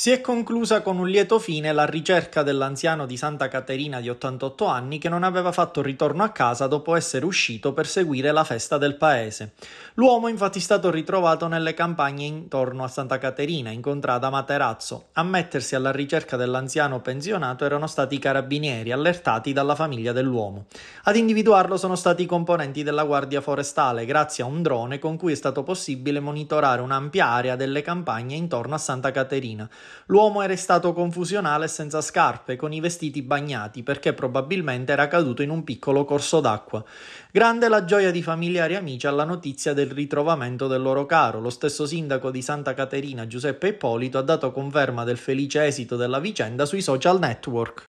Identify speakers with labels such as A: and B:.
A: Si è conclusa con un lieto fine la ricerca dell'anziano di Santa Caterina di 88 anni che non aveva fatto ritorno a casa dopo essere uscito per seguire la festa del paese. L'uomo è infatti stato ritrovato nelle campagne intorno a Santa Caterina, incontrata a Materazzo. A mettersi alla ricerca dell'anziano pensionato erano stati i carabinieri, allertati dalla famiglia dell'uomo. Ad individuarlo sono stati i componenti della Guardia Forestale, grazie a un drone con cui è stato possibile monitorare un'ampia area delle campagne intorno a Santa Caterina. L'uomo era stato confusionale e senza scarpe, con i vestiti bagnati, perché probabilmente era caduto in un piccolo corso d'acqua. Grande la gioia di familiari e amici alla notizia del ritrovamento del loro caro. Lo stesso sindaco di Santa Caterina, Giuseppe Ippolito, ha dato conferma del felice esito della vicenda sui social network.